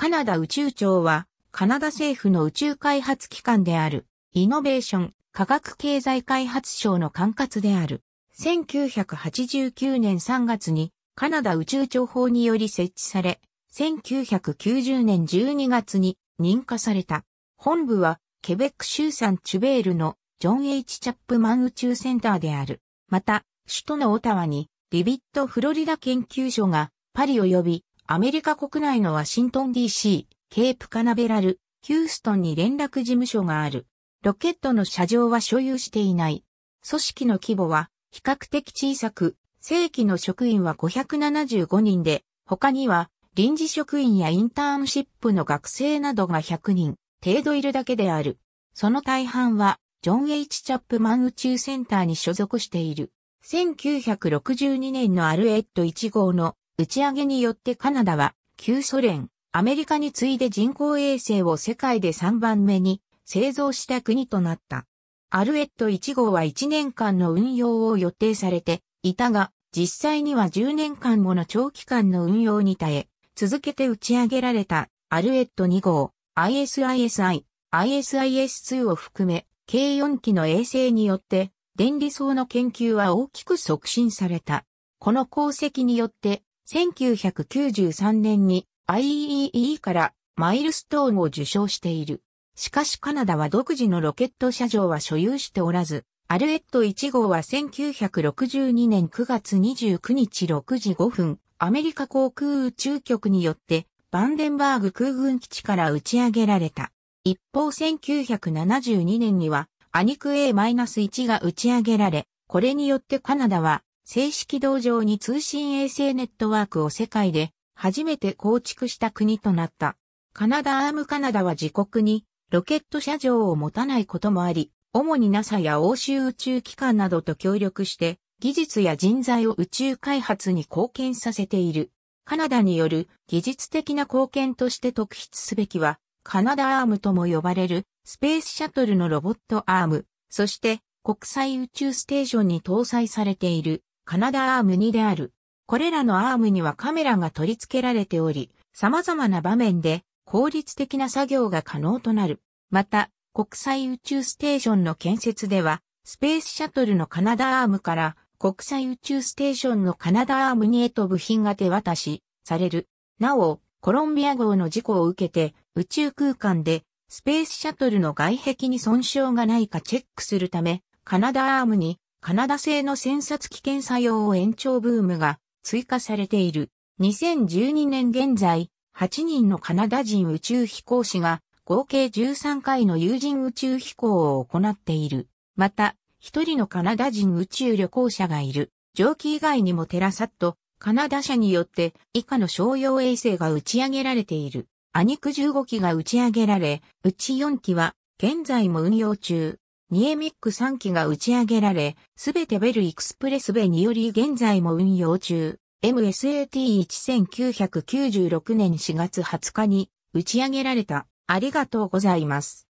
カナダ宇宙庁は、カナダ政府の宇宙開発機関である、イノベーション、科学経済開発省の管轄である。1989年3月に、カナダ宇宙庁法により設置され、1990年12月に認可された。本部は、ケベック州産チュベールのジョン・ H・ チャップマン宇宙センターである。また、首都のオタワに、リビット・フロリダ研究所がパリ及びアメリカ国内のワシントン DC、ケープカナベラル、ヒューストンに連絡事務所がある。ロケットの車上は所有していない。組織の規模は比較的小さく、正規の職員は575人で、他には臨時職員やインターンシップの学生などが100人程度いるだけである。その大半は、ジョン・ H・ チャップマン宇宙センターに所属している。1962年のアルエット1号の打ち上げによってカナダは、旧ソ連、アメリカに次いで人工衛星を世界で3番目に製造した国となった。アルエット1号は1年間の運用を予定されていたが、実際には10年間もの長期間の運用に耐え、続けて打ち上げられたアルエット2号、ISISI、ISIS2 を含め、計4機の衛星によって、電離層の研究は大きく促進された。この功績によって、1993年に IEEE からマイルストーンを受賞している。しかしカナダは独自のロケット車上は所有しておらず、アルエット1号は1962年9月29日6時5分、アメリカ航空宇宙局によってバンデンバーグ空軍基地から打ち上げられた。一方1972年にはアニク A-1 が打ち上げられ、これによってカナダは正式道場に通信衛星ネットワークを世界で初めて構築した国となった。カナダアームカナダは自国にロケット車上を持たないこともあり、主に NASA や欧州宇宙機関などと協力して技術や人材を宇宙開発に貢献させている。カナダによる技術的な貢献として特筆すべきは、カナダアームとも呼ばれるスペースシャトルのロボットアーム、そして国際宇宙ステーションに搭載されているカナダアーム2である。これらのアームにはカメラが取り付けられており、様々な場面で効率的な作業が可能となる。また、国際宇宙ステーションの建設では、スペースシャトルのカナダアームから国際宇宙ステーションのカナダアームにへと部品が手渡し、される。なお、コロンビア号の事故を受けて、宇宙空間でスペースシャトルの外壁に損傷がないかチェックするため、カナダアームにカナダ製の潜察機検査用を延長ブームが追加されている。2012年現在、8人のカナダ人宇宙飛行士が合計13回の有人宇宙飛行を行っている。また、1人のカナダ人宇宙旅行者がいる。蒸気以外にもテラサット、カナダ社によって以下の商用衛星が打ち上げられている。アニク15機が打ち上げられ、うち4機は現在も運用中。ニエミック3機が打ち上げられ、すべてベルエクスプレスベにより現在も運用中、MSAT1996 年4月20日に打ち上げられた。ありがとうございます。